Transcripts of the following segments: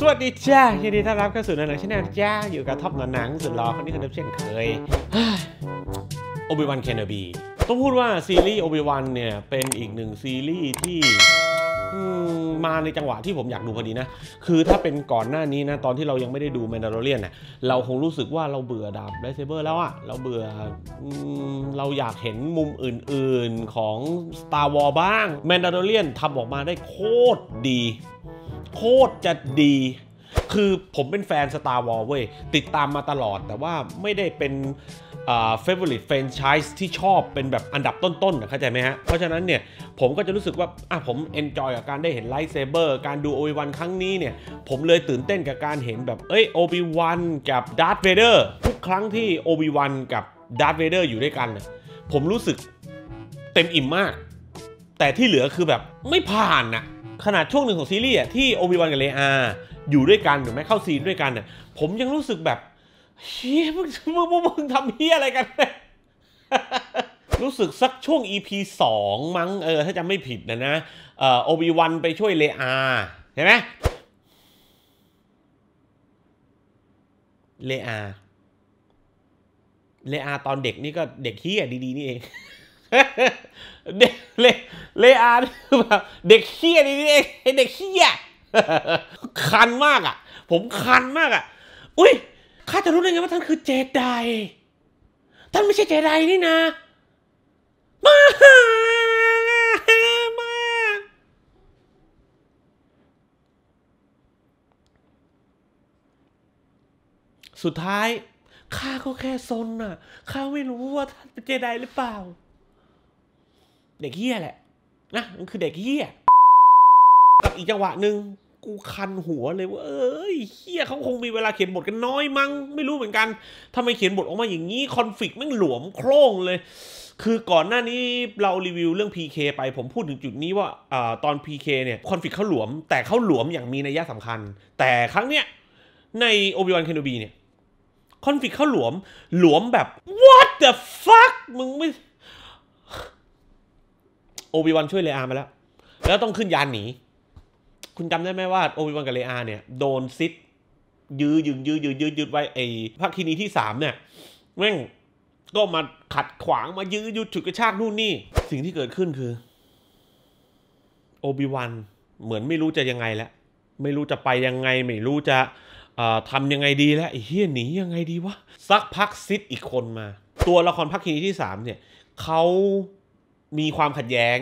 สวัสดีจ้ายินดีต้อนรับเข้าสู่นหนังชาแนลจ้า อยู่กับท็อปหนังสุดหลอคนนี้คนเดิมเช่นเคยโอบิวันเคนเนบีต้องพูดว่าซีรีส์โอบิวันเนี่ย เป็นอีกหนึ่งซีรีส์ที่มาในจังหวะที่ผมอยากดูพอดีนะ คือถ้าเป็นก่อนหน้านี้นะ ตอนที่เรายังไม่ได้ดูแมนดาร์เรียนเนี่ยเราคงรู้สึกว่าเราเบื่อดาบเซเบอร์แล้วอะเราเบื่อเราอยากเห็นมุมอื่น ๆของ Star Wars บ้างแมนดาร์เรียนทำออกมาได้โคตรดีโคตรจะดี คือผมเป็นแฟน Star Wars เว้ยติดตามมาตลอด แต่ว่าไม่ได้เป็นเฟเวอร์ลิตแฟนชิส์ที่ชอบเป็นแบบอันดับต้นๆเข้าใจไหมฮะ เพราะฉะนั้นเนี่ย ผมก็จะรู้สึกว่าอ่ะผมเอนจอยกับการได้เห็นไลท์เซเบอร์การดูโอวิวันครั้งนี้เนี่ย ผมเลยตื่นเต้นกับการเห็นแบบ เอ้ยโอวิวันกับดาร์ธเวเดอร์ทุกครั้งที่โอวิวันกับดาร์ธเวเดอร์อยู่ด้วยกันผมรู้สึกเต็มอิ่มมาก แต่ที่เหลือคือแบบไม่ผ่านอะขนาดช่วงหนึ่งของซีรีส์ที่โอบิวันกับเลอาอยู่ด้วยกันหรือไม่เข้าซีนด้วยกันน่ยผมยังรู้สึกแบบเฮียมึงมึงมึงทำเฮียอะไรกันเนี่ยรู้สึกสักช่วง EP 2 มั้งเออ ถ้าจะไม่ผิดนะนะโอบิวันไปช่วยเลอาใช่ไหมเลอาเลอาตอนเด็กนี่ก็เด็กเฮียดี ๆ นี่เองเด็กเลเลอาแบบเด็กเขี้ยนี่นี่เองเด็กเขี้ยคันมากอ่ะ ผมคันมากอ่ะอุ้ยข้าจะรู้ได้ไงว่าท่านคือเจไดท่านไม่ใช่เจไดนี่นะมามาสุดท้ายข้าก็แค่ซนน่ะข้าไม่รู้ว่าท่านเป็นเจไดหรือเปล่าเด็กเฮี้ยแหละนะ มันคือเด็กเฮี้ยกับอีกจังหวะหนึ่งกูคันหัวเลยว่าเอ้ยเฮี้ยเขาคงมีเวลาเขียนบทกันน้อยมั้งไม่รู้เหมือนกันทำไมเขียนบทออกมาอย่างนี้คอนฟ lict แม่งหลวมโครงเลย คือก่อนหน้านี้เรารีวิวเรื่อง PK ไปผมพูดถึงจุดนี้ว่าอตอน PK เนี่ยคอนฟ lict เขาหลวม แต่เขาหลวมอย่างมีนัยสำคัญ แต่ครั้งเนี้ยในโอบิวันเคนโนบีเนี่ยคอนฟ lict เขาหลวม หลวมแบบ what the fuck มึงไม่โอบิวันช่วยเลอามาแล้ว แล้วต้องขึ้นยานหนี คุณจำได้ไหมว่าโอบิวันกับเลอา เนี่ยโดนซิดยื้อยึงยื้อยื้อยื้อยืดไว้ไอ้ภาคิีนีที่สามเนี่ยแม่ง ก็มาขัดขวางมายื้อยุดฉุดกระชากนู่นนี่ สิ่งที่เกิดขึ้นคือ โอบิวันเหมือนไม่รู้จะยังไงแล้ว ไม่รู้จะไปยังไง ไม่รู้จะทำยังไงดีแล้วไอ้เฮียหนียังไงดีวะสักพักซิดอีกคนมา ตัวละครพระคีนีที่สามเนี่ยเขามีความขัดแย้ง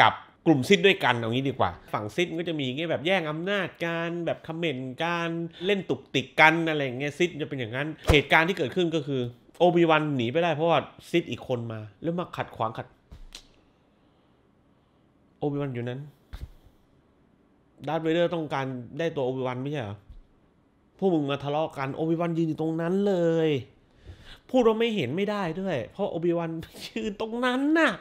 กับกลุ่มซิดด้วยกัน เอางี้ดีกว่า ฝั่งซิดก็จะมีเงี้ยแบบแย่งอำนาจการแบบคอมเมนต์การเล่นตุกติกกันอะไรเงี้ยซิดจะเป็นอย่างนั้น เหตุการณ์ที่เกิดขึ้นก็คือโอบิวันหนีไปได้เพราะว่า ซิดอีกคนมา แล้วมาขัดขวางขัดโอบิวันอยู่นั้นดาร์ธเวเดอร์ต้องการได้ตัวโอบิวันไม่ใช่เหรอพวกมึงมาทะเลาะกันโอบิวันยืนอยู่ตรงนั้นเลยพูดว่าไม่เห็นไม่ได้ด้วย เพราะโอบิวันยืนตรงนั้นน่ะ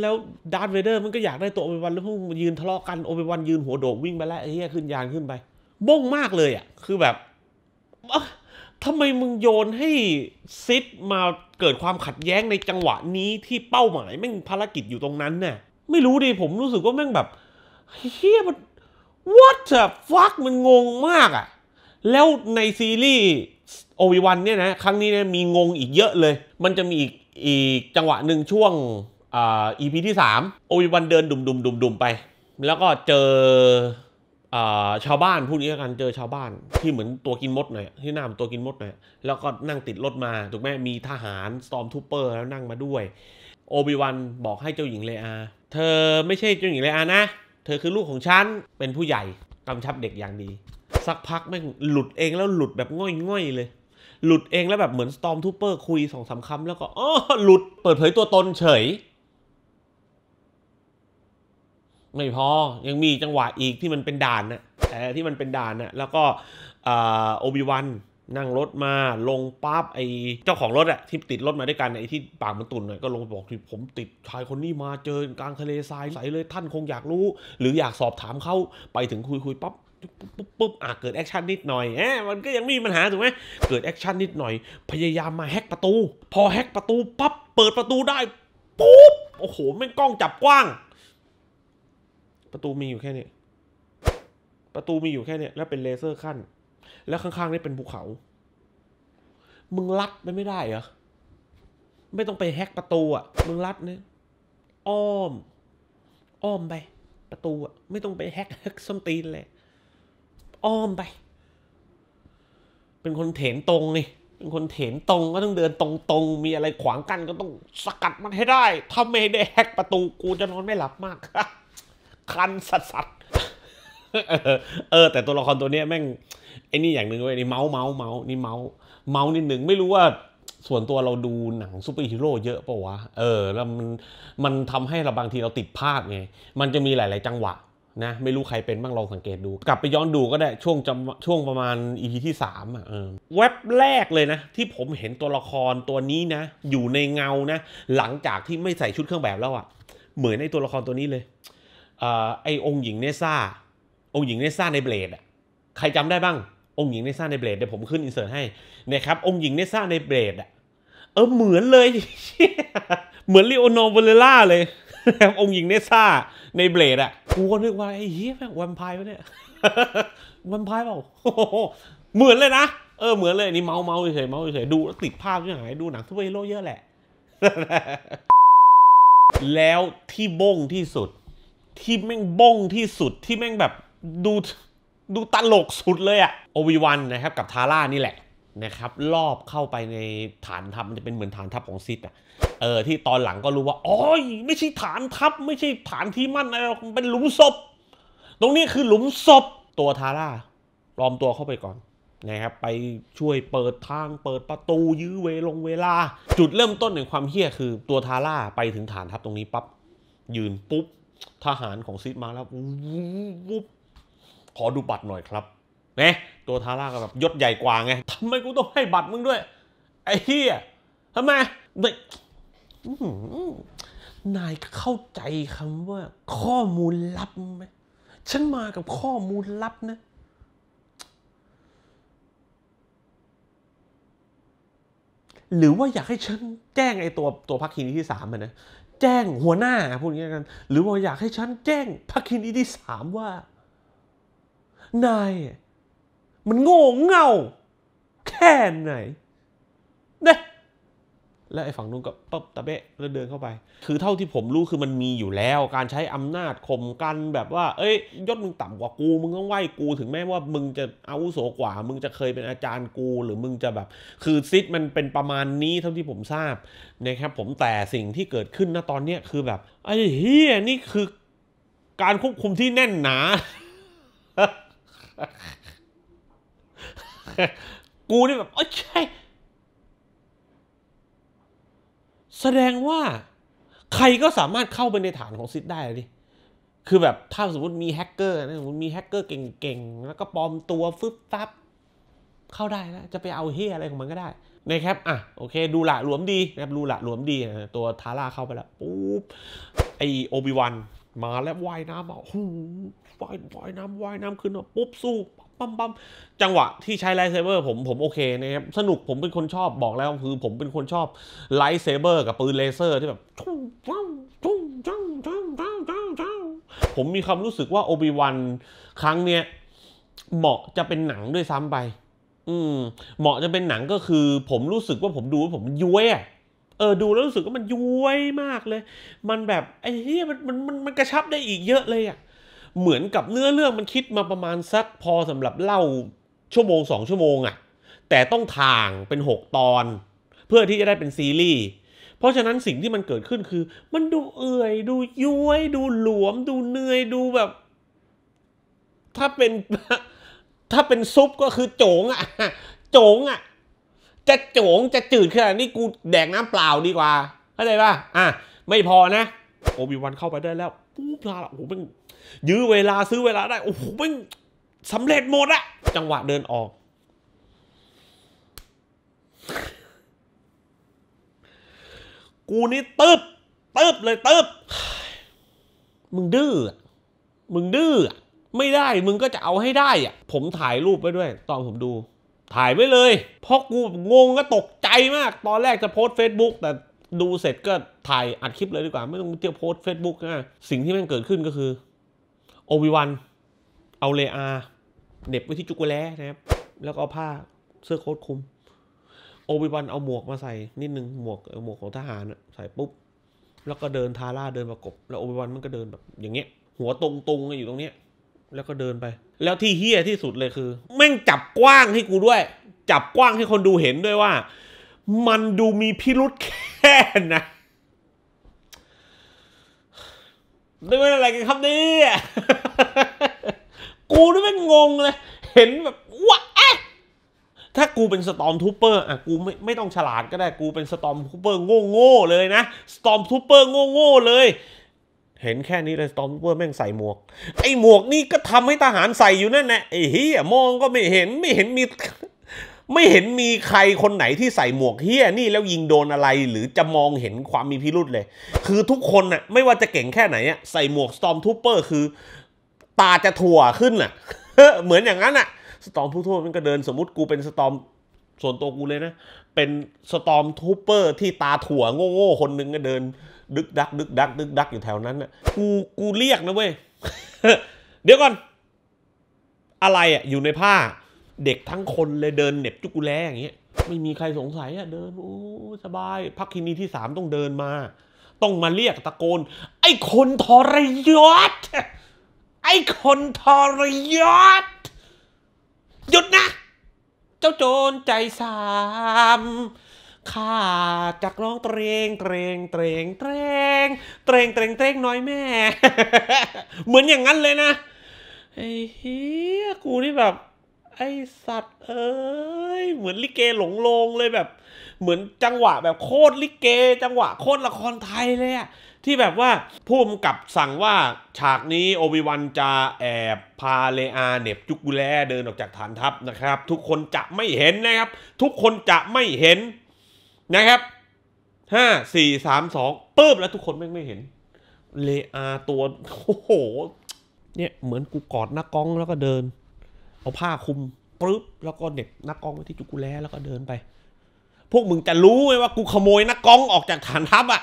แล้วดาร์ธเวเดอร์มันก็อยากได้ตัวโอเบวันแล้วพวกมันยืนทะเลาะกันโอเบวัน ยืนหัวโดก วิ่งไปแล้วไอ้เหี้ย ขึ้นยานขึ้นไป บ้งมากเลยอ่ะ คือแบบทำไมมึงโยนให้ซิดมาเกิดความขัดแย้งในจังหวะนี้ที่เป้าหมายแม่งภารกิจอยู่ตรงนั้นน่ะไม่รู้ดิผมรู้สึกว่าแม่งแบบเฮียมัน what the fuck มันงงมากอ่ะ แล้วในซีรีส์โอวิวันเนี่ยนะครั้งนี้เนี่ยมีงงอีกเยอะเลย มันจะมีอีกอีกจังหวะหนึ่งช่วงอีพ EP ที่3โอวิวันเดินดุมดุมดุมดุมไป แล้วก็เจอชาวบ้านพูดงี้กันเจอชาวบ้านที่เหมือนตัวกินมดหน่อย ที่หน้าเหมือนตัวกินมดหน่อย แล้วก็นั่งติดรถมาถูกไหมมีทหารสตอมทูเปอร์แล้วนั่งมาด้วยโอบิวันบอกให้เจ้าหญิงเลอาเธอไม่ใช่เจ้าหญิงเลอานะ เธอคือลูกของฉัน เป็นผู้ใหญ่กำชับเด็กอย่างดี สักพักแม่งหลุดเองแล้วหลุดแบบง่อยง่อยเลย หลุดเองแล้วแบบเหมือนสตอมทูเปอร์ คุยสองสาคำแล้วก็อ๋อหลุดเปิดเผยตัวตนเฉยไม่พอยังมีจังหวะอีกที่มันเป็นด่านนะแต่ที่มันเป็นด่านนะแล้วก็โอบิวันนั่งรถมาลงปั๊บไอ้เจ้าของรถอะที่ติดรถมาด้วยกันไอ้ที่ปากมันตุ่นหน่อยก็ลงบอกที่ผมติดชายคนนี้มาเจอกลางทะเลทรายใสเลยท่านคงอยากรู้หรืออยากสอบถามเขาไปถึงคุยคุยปั๊บปุ๊บปุ๊บอ่ะ เกิดแอคชั่นนิดหน่อยแหมมันก็ยังมีปัญหาถูกไหมเกิดแอคชั่นนิดหน่อยพยายามมาแฮกประตู พอแฮกประตูปั๊บเปิดประตูได้ปุ๊บโอ้โหแม่งกล้องจับกว้างประตูมีอยู่แค่นี้ ประตูมีอยู่แค่นี้แล้วเป็นเลเซอร์ขั้น แล้วข้างๆนี่เป็นภูเขา มึงลัดไปไม่ได้เหรอ ไม่ต้องไปแฮกประตูอ่ะ มึงลัดเนี่ยอ้อม อ้อมไป ประตูอ่ะ ไม่ต้องไปแฮกแฮกส้มตีนเลย อ้อมไป เป็นคนเถนตรงนี่เป็นคนเถนตรงก็ต้องเดินตรงๆ มีอะไรขวางกันก็ต้องสกัดมันให้ได้ ถ้าไม่ได้แฮกประตูกูจะนอนไม่หลับมากคันสัสสัสเออ แต่ตัวละครตัวเนี้ยแม่งไอ้นี่อย่างหนึ่งเว้ยนี่เมาส์เมาส์เมาส์นี่เมาส์เมาส์นิดหนึ่ง ไม่รู้ว่า ส่วนตัวเราดูหนังซูเปอร์ฮีโร่เยอะปะวะ เออ แล้วมันมันทำให้เราบางทีเราติดภาพไงมันจะมีหลาย ๆ จังหวะ นะไม่รู้ใครเป็นบ้างลองสังเกตดู กลับไปย้อนดูก็ได้ ช่วงจำช่วงประมาณอีพีที่3อ่ะเอเว็บแรกเลยนะที่ผมเห็นตัวละครตัวนี้นะ อยู่ในเงานะหลังจากที่ไม่ใส่ชุดเครื่องแบบแล้วอ่ะเหมือนในตัวละครตัวนี้เลยไอองหญิงเนซ่าองหญิงเนซ่าในเบลดอ่ะ ใครจำได้บ้าง องหญิงเนซ่าในเบลดเดี๋ยวผมขึ้นอินเสิร์ตให้นะครับองหญิงเนซ่าในเบลดอ่ะ เออเหมือนเลย เหมือนลีโอนอร์เวเลล่าเลย องค์หญิงเนซ่าในเบลดอ่ะกูก็นึกว่าไอ้เฮียแม่งวันพายวะเนี่ยวันพายเปล่าเหมือนเลยนะ เออเหมือนเลยนี่เมาเมาเฉยเมาเฉยดูแล้วติดภาพยี่ไนดูหนังซูเปอร์ฮีโร่เยอะแหละ แล้วที่บงที่สุดที่แม่งบ้งที่สุดที่แม่งแบบดูดูตลกสุดเลยอะโอวิวันนะครับ กับทาร่านี่แหละนะครับรอบเข้าไปในฐานทัพมันจะเป็นเหมือนฐานทัพของซิดอะเออที่ตอนหลังก็รู้ว่าอ๋อยไม่ใช่ฐานทัพไม่ใช่ฐานที่มั่นอะไรเป็นหลุมศพ ตรงนี้คือหลุมศพตัวทาร่าปลอมตัวเข้าไปก่อน นะครับ ไปช่วยเปิดทาง เปิดประตูยื้อเวลงเวลาจุดเริ่มต้นแห่งความเฮี้ยคือตัวทาร่าไปถึงฐานทัพตรงนี้ปั๊บยืนปุ๊บทหารของซีดมาแล้ววุบขอดูบัตรหน่อยครับเนะตัวทาร่าก็แบบยศใหญ่กว่าไง ทำไมกูต้องให้บัตรมึงด้วย ไอ้เฮียทำไม นายเข้าใจคำว่า ข้อมูลลับไหม ฉันมากับข้อมูลลับนะ หรือว่าอยากให้ฉันแจ้งไอ้ตัวตัวพักคีนี้ที่สามมันนะแจ้งหัวหน้าพูดอย่างนั้นหรือว่าอยากให้ฉันแจ้งพระคินีที่สามว่า นาย มันโง่เง่าแค่ไหนเนี่ยและไอ้ฝั่งนู้นก็ปั๊บตะเบะแล้วเดินเข้าไป คือเท่าที่ผมรู้คือมันมีอยู่แล้วการใช้อำนาจข่มกันแบบว่าเอ้ยยศมึงต่ำกว่ากูมึงต้องไหวกู ถึงแม้ว่า มึงจะอาวุโสกว่า มึงจะเคยเป็นอาจารย์กูหรือมึงจะแบบ คือซิดมันเป็นประมาณนี้เท่าที่ผมทราบนะครับผมแต่สิ่งที่เกิดขึ้นณตอนเนี้ยคือแบบไอ้เฮียนี่คือ การควบคุมที่แน่นหนากูนี่แบบโอ้ใช่แสดงว่าใครก็สามารถเข้าไปในฐานของซิดได้เลยคือแบบถ้าสมมติมีแฮกเกอร์นะสมมติมีแฮกเกอร์เก่งๆ แล้วก็ปลอมตัวฟึบฟับ เข้าได้นะ จะไปเอาเฮียอะไรของมันก็ได้ นะครับ อ่ะ โอเคดูละหลวมดีนะครับดูละหลวมดีนะตัวทาร่าเข้าไปแล้วปุ๊บไอโอบิวันมาแล้วว่ายน้ำอ่ะหูว่ายว่ายน้ำว่ายน้ำขึ้นมาปุ๊บสู้๊มปั๊มจังหวะที่ใช้ไลท์เซเบอร์ผมผมโอเคนะครับ สนุกผมเป็นคนชอบบอกแล้วคือผมเป็นคนชอบไลท์เซเบอร์กับปืนเลเซอร์ที่แบบผมมีความรู้สึกว่าโอบิวันครั้งเนี้ยเหมาะจะเป็นหนังด้วยซ้ำไปอืมเหมาะจะเป็นหนังก็คือ ผมรู้สึกว่าผมดูผมย้วยอะเออดูแล้วรู้สึกว่ามันย้วยมากเลย มันแบบไอ้เฮียมันมันมันกระชับได้อีกเยอะเลยอะ่ะเหมือนกับเนื้อเรื่องมันคิดมาประมาณสักพอสำหรับเล่าชั่วโมงสองชั่วโมงอะ่ะ แต่ต้องทางเป็น 6 ตอน เพื่อที่จะได้เป็นซีรีส์เพราะฉะนั้นสิ่งที่มันเกิดขึ้นคือ มันดูเอื่อย ดูย้วย ดูหลวมดูเหนื่อยดูแบบ ถ้าเป็น ถ้าเป็นซุปก็คือ โจงอะโจงอะจะโจงจะจืดขนาดนี้กูแดกน้ำเปล่าดีกว่าเข้าใจป่ะอ่ะไม่พอนะโอบิวันเข้าไปได้แล้วปุ๊บลาโอ้โหมึงยื้อเวลาซื้อเวลาได้โอ้โหมึงสำเร็จหมดอะจังหวะเดินออก กูนี่ตึบตึบเลยตึบมึงดื้อมึงดื้อไม่ได้มึงก็จะเอาให้ได้อะผมถ่ายรูปไว้ด้วย ตอนผมดู ถ่ายไว้เลย เพราะกูงงก็ตกใจมาก ตอนแรกจะโพสเฟซบุ๊กแต่ดูเสร็จก็ถ่ายอัดคลิปเลยดีกว่า ไม่ต้องเที่ยวโพสเฟซบุ๊กนะสิ่งที่มันเกิดขึ้นก็คือโอวิวันเอาเลอา เด็บไว้ที่จุกุแลนะครับแล้วก็เอาผ้าเสื้อโค้ทคุมโอวิวันเอาหมวกมาใส่นิดนึงหมวกหมวกของทหาร ใส่ปุ๊บแล้วก็เดินทาร่า เดินประกบแล้วโอวิวันมันก็เดินแบบอย่างเงี้ย หัวตรงๆอยู่ตรงเนี้ยแล้วก็เดินไป แล้วที่เฮี้ยที่สุดเลยคือแม่งจับกว้างให้กูด้วย จับกว้างให้คนดูเห็นด้วยว่ามันดูมีพิรุษแค่นะนึกม่าอะไรกันครับนี่กูนี่มันงงเลย เห็นแบบวาถ้ากูเป็นสตอมทูเปอร์อ่ะกูไม่ไม่ต้องฉลาดก็ได้กูเป็นสตอมทูเปอร์โง่ๆเลยนะ สตอมทูเปอร์โง่ๆเลย เห็นแค่นี้เลยสตอมทูเปอร์แม่งใส่หมวก ไอ้หมวกนี่ก็ทำให้ทหารใส่อยู่นั่นแหละไอ้เฮียมองก็ไม่เห็นไม่เห็นมีไม่เห็นมีใครคนไหนที่ใส่หมวกเฮี้ยนี่แล้วยิงโดนอะไร หรือจะมองเห็นความมีพิรุษเลย คือทุกคนน่ะไม่ว่าจะเก่งแค่ไหนอ่ะใส่หมวกสตอมทูเปอร์คือ ตาจะถั่วขึ้นน่ะเหมือนอย่างนั้นอ่ะสตอมทูเปอร์มันก็เดินสมมติกูเป็นสตอมส่วนตัวกูเลยนะเป็นสตอมทูเปอร์ที่ตาถั่วโง่ๆคนหนึ่งก็เดิน ดึกดัก ดึกดักดึกดักอยู่แถวนั้นอ่ะ กูกูเรียกนะเว้ยเดี๋ยวก่อนอะไรอ่ะ อยู่ในผ้าเด็กทั้งคนเลยเดินเหน็บจุกุแลอย่างเงี้ยไม่มีใครสงสัยอะเดินโอ้สบายพักทีนีที่สามต้องเดินมา ต้องมาเรียกตะโกน ไอ้คนทรยศไอ้คนทรยศหยุดนะ เจ้าโจรใจสามข้าจากร้องเตรงเตรงเตรงเตรงเตรงเตรงเตรงน้อยแม่ เหมือนอย่างนั้นเลยนะไอ้เฮียกูนี่แบบไอสัตว์เอ้ยเหมือนลิเกหลงลงเลยแบบ เหมือนจังหวะแบบโคตรลิเกจังหวะโคตรละครไทยเลยอะที่แบบว่าผู้กำกับสั่งว่าฉากนี้โอบิวันจะแอบพาเลอาเน็บจุกุแลเดินออกจากฐานทัพนะครับ ทุกคนจะไม่เห็นนะครับทุกคนจะไม่เห็นนะครับห้าสี่สามสองปึ๊บแล้วทุกคนไม่ไม่เห็นเลอาตัวโอ้โหเนี่ยเหมือนกูกอดหนากกองแล้วก็เดินเอาผ้าคุมปึ๊บแล้วก็เด็บนักกองไว้ที่จุกุแลแล้วก็เดินไป พวกมึงจะรู้ไหมว่า กูขโมย นักกองออกจากฐานทัพอะ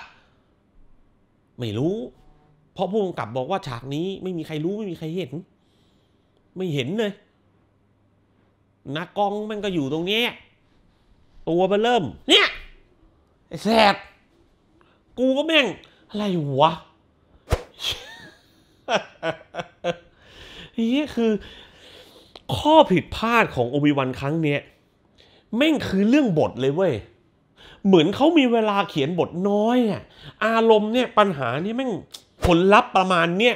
ไม่รู้ เพราะพวกมึงกลับบอกว่า ฉากนี้ ไม่มีใครรู้ไม่มีใครเห็น ไม่เห็นเลยนักกองมันก็อยู่ตรงนี้ตัวมาเริ่ม เนี่ยไอ้แสบกูก็แม่ง อะไรวะเฮ้ยคือข้อผิดพลาดของโอบิวันครั้งเนี้ยแม่งคือเรื่องบทเลยเว้ยเหมือนเขามีเวลาเขียนบทน้อยอะอารมณ์เนี่ยปัญหานี่แม่งผลลัพธ์ประมาณเนี้ย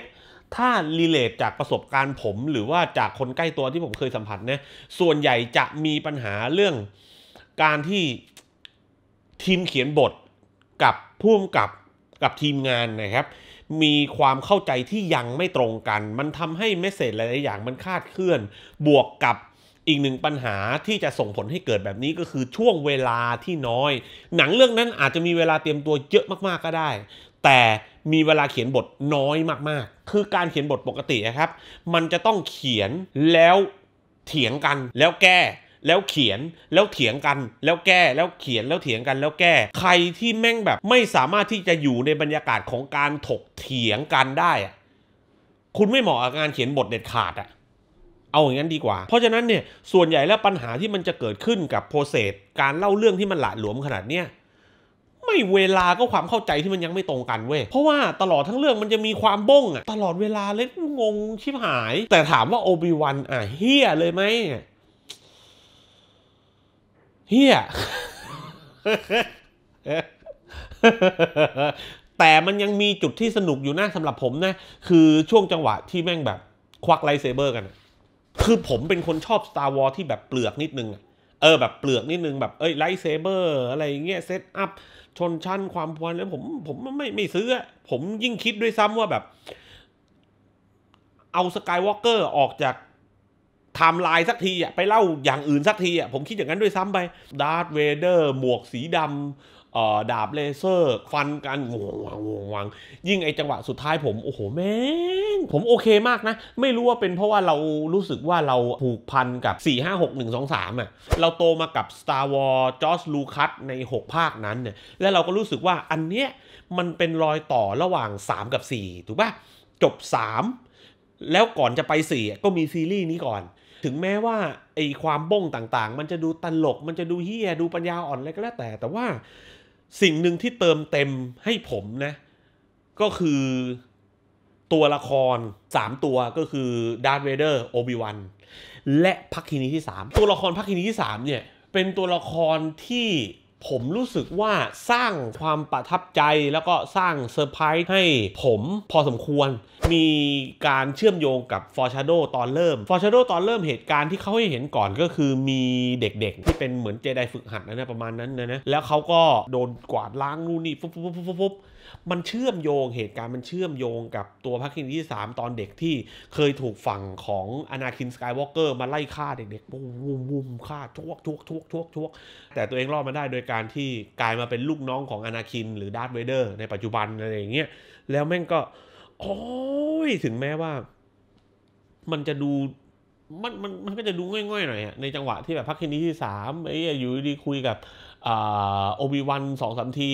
ถ้ารีเลทจากประสบการณ์ผมหรือว่าจากคนใกล้ตัวที่ผมเคยสัมผัสเนะส่วนใหญ่จะมีปัญหาเรื่องการที่ทีมเขียนบทกับผู้กำกับกับทีมงานนะครับมีความเข้าใจที่ยังไม่ตรงกัน มันทำให้เมสเซจหลายๆอย่างมันคาดเคลื่อน บวกกับอีกหนึ่งปัญหาที่จะส่งผลให้เกิดแบบนี้ก็คือช่วงเวลาที่น้อย หนังเรื่องนั้นอาจจะมีเวลาเตรียมตัวเยอะมากๆก็ได้ แต่มีเวลาเขียนบทน้อยมากๆ คือการเขียนบทปกตินะครับ มันจะต้องเขียนแล้วเถียงกันแล้วแก้แล้วเขียนแล้วเถียงกันแล้วแก้แล้วเขียนแล้วเถียงกันแล้วแก้ใครที่แม่งแบบไม่สามารถที่จะอยู่ในบรรยากาศของการถกเถียงกันได้ คุณไม่เหมาะกับงานเขียนบทเด็ดขาดอะเอาอย่างนั้นดีกว่าเพราะฉะนั้นเนี่ยส่วนใหญ่แล้วปัญหาที่มันจะเกิดขึ้นกับโปรเซสการเล่าเรื่องที่มันหละหลวมขนาดเนี้ยไม่เวลาก็ความเข้าใจที่มันยังไม่ตรงกันเว้ยเพราะว่าตลอดทั้งเรื่องมันจะมีความบ้งอะตลอดเวลาเลกงงชิบหาย แต่ถามว่าโอบิวันอ่ะเฮียเลยไหมเฮีย แต่มันยังมีจุดที่สนุกอยู่นะสำหรับผมนะ คือช่วงจังหวะที่แม่งแบบ ควักไลเซเบอร์กัน คือผมเป็นคนชอบ Star War ที่แบบเปลือกนิดนึงเออแบบเปลือกนิดนึงแบบเอ้ยไลเซเบอร์ อะไรเงี้ยเซตอัพ ชนชั้นความพวนแล้ว ผมผมไม่ไม่ซื้อผมยิ่งคิดด้วยซ้ำว่าแบบ เอาสกายวอล์กเกอร์ออกจากไทม์ไลน์สักทีอ่ะไปเล่าอย่างอื่นสักทีอ่ะผมคิดอย่างนั้นด้วยซ้ำไปดาร์ธเวเดอร์หมวกสีดำดาบเลเซอร์ ฟันกันวงวงวงวงยิ่งไอจังหวะสุดท้ายผมโอ้โห แม่งผมโอเคมากนะ ไม่รู้ว่าเป็นเพราะว่าเรารู้สึกว่าเรา ผูกพันกับ 4 5 6 1 2 3อ่ะเราโตมากับ Star Wars จอร์จลูคัสใน 6 ภาคนั้นเนี่ยแล้วเราก็รู้สึกว่าอันเนี้ยมันเป็นรอยต่อระหว่าง 3 กับ 4ถูกปะจบ 3 แล้วก่อนจะไป4ก็มีซีรีส์นี้ก่อนถึงแม้ว่า ไอความบ้งต่างๆ มันจะดูตลก มันจะดูเฮียดูปัญญาอ่อนอะไรก็แล้วแต่ แต่ว่าสิ่งหนึ่งที่เติมเต็มให้ผมนะ ก็คือตัวละคร 3 ตัวก็คือดาร์ธเวเดอร์โอบิวันและพักคินีที่ 3 ตัวละครพักคินีที่3เนี่ยเป็นตัวละครที่ผมรู้สึกว่าสร้างความประทับใจแล้วก็สร้างเซอร์ไพรส์ให้ผมพอสมควร มีการเชื่อมโยงกับฟอร์ชาโดตอนเริ่มฟอร์ชาโดตอนเริ่มเหตุการณ์ที่เขาให้เห็นก่อนก็คือมีเด็กๆที่เป็นเหมือนเจไดฝึกหัดนะนะประมาณนั้นนะนะแล้วเขาก็โดนกวาดล้างนู่นนี่ฟุ๊บฟุ๊บฟุ๊บปุ๊บมันเชื่อมโยงเหตุการณ์มันเชื่อมโยงกับตัวพระคินที่สามตอนเด็กที่เคยถูกฝั่งของอนาคินสกายวอล์กเกอร์มาไล่ฆ่าเด็กๆ วุ่มวุ่มฆ่าทวกทวกทวกทวกทวกแต่ตัวเองรอดมาได้โดยการที่กลายมาเป็นลูกน้องของอนาคินหรือดาร์ธเวเดอร์ ในปัจจุบันอะไรอย่างเงี้ย แล้วแม่งก็ โอ้ยถึงแม้ว่า มันจะดูมันมันมันก็จะดูง่อยๆหน่อยในจังหวะที่แบบพัะคินที่สามไอ้อยู่ดีคุยกับโอบิวันสองสามที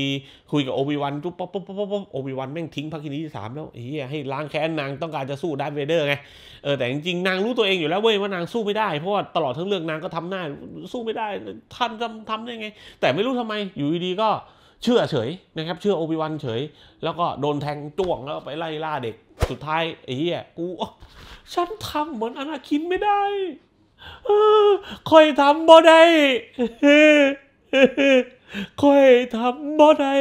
คุยกับโอบิวันปุ๊บปุ๊บปุ๊บปุ๊บโอบิวันแม่งทิ้งพระคินีที่สามแล้วเฮียให้ล้างแค้นนางต้องการจะสู้ดาร์เวเดอร์ไงเออแต่จริงๆนางรู้ตัวเองอยู่แล้วเว้ย ว่านางสู้ไม่ได้เพราะว่าตลอดทั้งเรื่องนางก็ทำหน้าสู้ไม่ได้ท่านทำทำได้ไงแต่ไม่รู้ทำไมอยู่ดีๆก็เชื่อเฉยนะครับเชื่อโอบิวันเฉยแล้วก็โดนแทงจ้วงแล้วไปไล่ล่าเด็กสุดท้ายไอ้เฮียกูฉันทำเหมือนอนาคินไม่ได้คอยทำบ่ได้ค่อยทำบ่ได้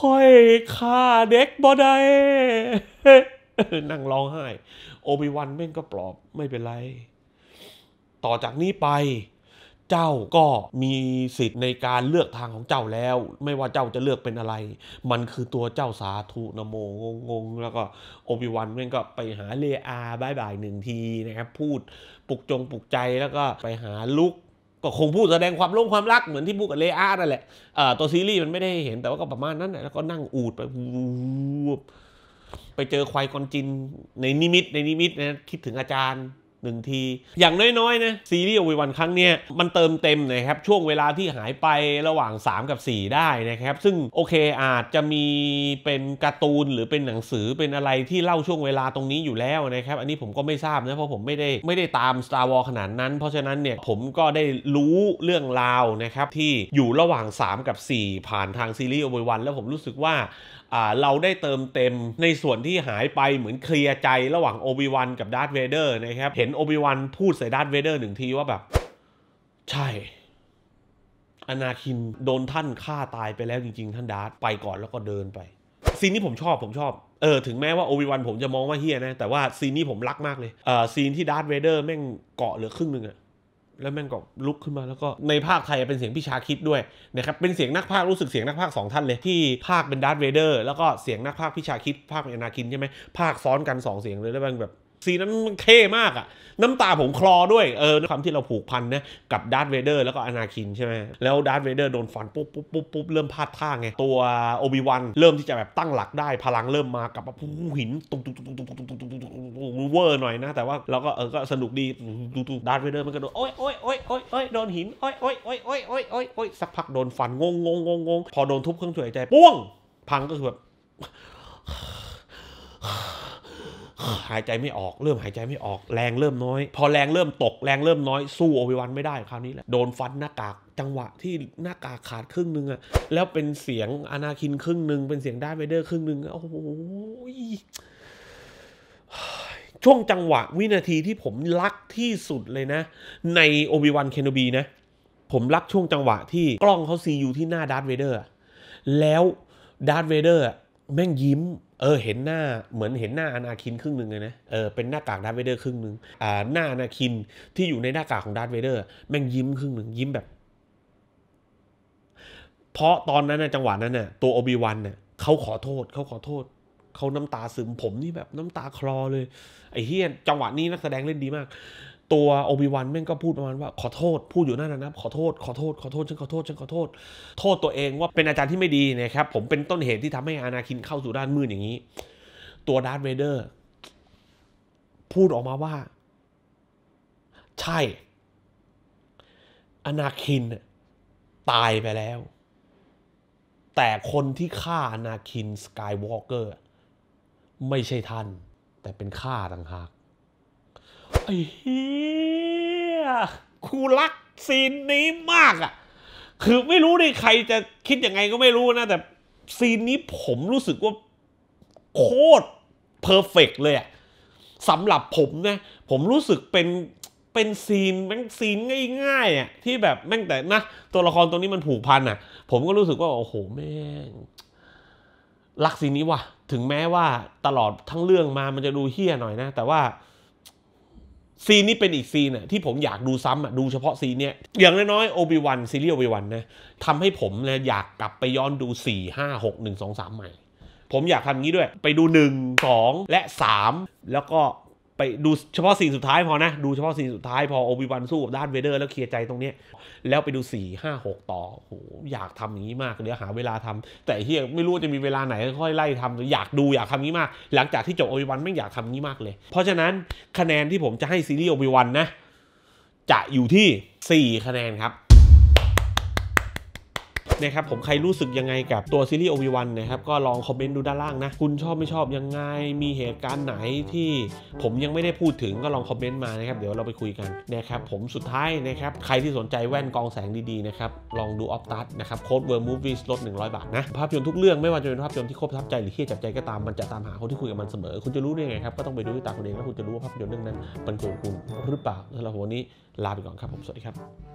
ค่อยฆ่าเด็กบ่ได้นั่งร้องไห้โอบิวันแม่งก็ปลอบไม่เป็นไร ต่อจากนี้ไป เจ้าก็มีสิทธิ์ในการเลือกทางของเจ้าแล้ว ไม่ว่าเจ้าจะเลือกเป็นอะไร มันคือตัวเจ้าสาธุนโมงงงแล้วก็ โอบิวันแม่งก็ไปหาเลอาบ่ายบายหนึ่งทีนะครับ พูดปลุกจงปลุกใจแล้วก็ไปหาลุกก็คงพูดแสดงความร่วมความรักเหมือนที่พูดกับเลอานั่นแหละตัวซีรีส์มันไม่ได้เห็นแต่ว่าก็ประมาณนั้นแหละ แล้วก็นั่งอูดไป ไปเจอควายกอนจินในนิมิตในนิมิตนะคิดถึงอาจารย์หนึ่งที อย่างน้อยๆนะซีรีส์โอวิวันครั้งเนี้ยมันเติมเต็มนะครับช่วงเวลาที่หายไประหว่าง 3 กับ 4 ได้นะครับซึ่งโอเคอาจจะมีเป็นการ์ตูนหรือเป็นหนังสือเป็นอะไรที่เล่าช่วงเวลาตรงนี้อยู่แล้วนะครับอันนี้ผมก็ไม่ทราบนะเพราะผมไม่ได้ไม่ได้ตาม Star Wars ขนาดนั้น เพราะฉะนั้นเนี่ยผมก็ได้รู้เรื่องราวนะครับที่อยู่ระหว่าง 3 กับ 4 ผ่านทางซีรีส์โอวิวันแล้วผมรู้สึกว่าเราได้เติมเต็มในส่วนที่หายไปเหมือนเคลียร์ใจระหว่างโอบิวันกับดาร์ธเวเดอร์นะครับ เห็นโอบิวันพูดใส่ดาร์ธเวเดอร์หนึ่งทีว่าแบบใช่ อนาคินโดนท่านฆ่าตายไปแล้วจริงๆ ท่านดาร์ธไปก่อนแล้วก็เดินไป ซีนนี้ผมชอบผมชอบ เออถึงแม้ว่าโอบิวันผมจะมองว่าเฮียนะ แต่ว่าซีนนี้ผมรักมากเลยเออซีนที่ดาร์ธเวเดอร์แม่งเกาะเหลือครึ่งหนึ่งอะแล้ว แม่งก็ ลุกขึ้นมาแล้วก็ ในภาคไทยเป็นเสียงพี่ชาคิดด้วยนะครับเป็นเสียงนักภาครู้สึกเสียงนักภาคสองท่านเลยที่ภาคเป็นดาร์ธเวเดอร์แล้วก็เสียงนักภาคพี่ชาคิดภาคเป็นอนาคินใช่ไหมภาคซ้อนกัน 2 เสียงเลยแล้วแม่งแบบซีนั้นมันเท่มากอะน้ำตาผมคลอด้วยเออความที่เราผูกพันนะกับดาร์ธเวเดอร์ แล้วก็อนาคินใช่ไหมแล้วดาร์ธเวเดอร์โดนฟันปุ๊บปุ๊บปุ๊บปุ๊บเริ่มพลาดท่าไง ตัวโอบิวัน เริ่มที่จะแบบตั้งหลักได้พลังเริ่มมากับผู้หินตุ๊บตุ๊บตุ๊บตุ๊บตุ๊บตุ๊บตุ๊บตุ๊บตุ๊งเวอร์หน่อยนะแต่ว่าเราก็เออก็สนุกดีดูดูดาร์ธเวเดอร์มันก็โดนโอ้ยโอ้ยโอ้ยโอ้ยโดนหินโอ้ยโอ้ยโอ้ยโอ้ยโอ้ยโอ้ยโอ้ยสักพักโดนฟันงงงงงงพอโดนทุบเครื่องช่วยใจป้วงพังก็คือแบบหายใจไม่ออกเริ่มหายใจไม่ออกแรงเริ่มน้อย พอแรงเริ่มตกแรงเริ่มน้อยสู้โอบิวันไม่ได้คราวนี้แหละโดนฟันหน้ากากจังหวะที่หน้ากากขาดครึ่งหนึ่งอะแล้วเป็นเสียงอนาคินครึ่งหนึ่งเป็นเสียงด้าเวเดอร์ครึ่งหนึ่งโอ้โหช่วงจังหวะ วินาทีที่ผมรักที่สุดเลยนะ ในโอบิวันเคนอบีนะ ผมรักช่วงจังหวะที่กล้องเขาซีอยู่ที่หน้าดาร์ธเวเดอร์แล้วดาร์ธเวเดอร์แม่งยิ้มเออเห็นหน้าเหมือนเห็นหน้าอนาคินครึ่งหนึ่งเลยนะเออเป็นหน้ากากดาร์ธเวเดอร์ครึ่งหนึ่งอ่าหน้าอนาคินที่อยู่ในหน้ากากของดาร์ธเวเดอร์ แม่งยิ้มครึ่งหนึ่งยิ้มแบบ เพราะตอนนั้นนะจังหวะนั้นน่ะ ตัวโอบิวันเนี่ยเขาขอโทษเขาขอโทษ เขาน้ำตาซึมผมนี่แบบ น้ำตาคลอเลยไอ้เฮียจังหวะนี้นักแสดงเล่นดีมากตัวโอบิวันแม่งก็พูดประมาณว่าขอโทษพูดอยู่นั่นนะขอโทษ ขอโทษ ขอโทษฉันขอโทษ ฉันขอโทษ โทษตัวเองว่าเป็นอาจารย์ที่ไม่ดีนะครับ ผมเป็นต้นเหตุที่ทำให้อนาคินเข้าสู่ด้านมืดอย่างนี้ ตัวดาร์ธเวเดอร์พูดออกมาว่า ใช่ อนาคิน ตายไปแล้ว แต่คนที่ฆ่าอนาคินสกายวอล์กเกอร์ไม่ใช่ท่านแต่เป็นข้าต่างหากเฮียคูรักซีนนี้มากอะ คือไม่รู้ดิใครจะคิดยังไงก็ไม่รู้นะ แต่ซีนนี้ผมรู้สึกว่าโคตรเพอร์เฟกเลยอะสำหรับผมนะ ผมรู้สึกเป็นเป็นซีนแม่งซีนง่าย ๆอ่ะที่แบบแม่งแต่นะตัวละครตัวนี้มันผูกพันอ่ะผมก็รู้สึกว่าโอ้โหแม่งรักซีนนี้ว่ะถึงแม้ว่าตลอดทั้งเรื่องมามันจะดูเฮี้ยหน่อยนะแต่ว่าซีนนี้เป็นอีกซีนน่ะ ที่ผมอยากดูซ้ำอ่ะ ดูเฉพาะซีนเนี้ยอย่างน้อยๆโอบิวันซีรีส์โอบิวันนะทำให้ผมเนะอยากกลับไปย้อนดู 4 5 6 1 2 3ใหม่ ผมอยากทำงี้ด้วยไปดู 1 2 และ 3 แล้วก็ไปดูเฉพาะสิ่งสุดท้าย พอนะ ดูเฉพาะสิ่งสุดท้ายพอโอบิวันสู้กับด้านเวเดอร์ แล้วเคลียร์ใจตรงเนี้ยแล้วไปดูสี่ห้าหกต่อโหอยากทำอย่างนี้มากเดี๋ยวหาเวลาทำ แต่เฮียไม่รู้ จะมีเวลาไหนค่อยไล่ทำอยากดูอยากทำนี้มากหลังจากที่จบโอบิวันไม่อยากทำนี้มากเลย เพราะฉะนั้นคะแนนที่ผมจะให้ซีรีส์โอบิวันนะจะอยู่ที่ 4 คะแนนครับนะครับ ผมใครรู้สึกยังไงกับตัวซีรีส์ OV1 นะครับ ก็ลองคอมเมนต์ดูด้านล่างนะ คุณชอบไม่ชอบยังไงมีเหตุการณ์ไหนที่ผมยังไม่ได้พูดถึงก็ลองคอมเมนต์มานะครับ เดี๋ยวเราไปคุยกัน นะครับ ผมสุดท้ายนะครับ ใครที่สนใจแว่นกองแสงดีๆนะครับ ลองดูออฟตัสนะครับโค้ดเวิร์มูฟวีสลด 100 บาทนะ ภาพยนตร์ทุกเรื่องไม่ว่าจะเป็นภาพยนตร์ที่ครบทับใจหรือที่จับใจก็ตามมันจะตามหาคนที่คุยกับมันเสมอ คุณจะรู้ได้ไงครับก็ต้องไปดูด้วยตาคุณเองแล้วคุณจะรู้ว่าภาพยนตร์เรื่องนั้นเปนของคุณหรือเปล่า้วเราวันนี้ลาไปก่อนครับผมสวัสดีครับ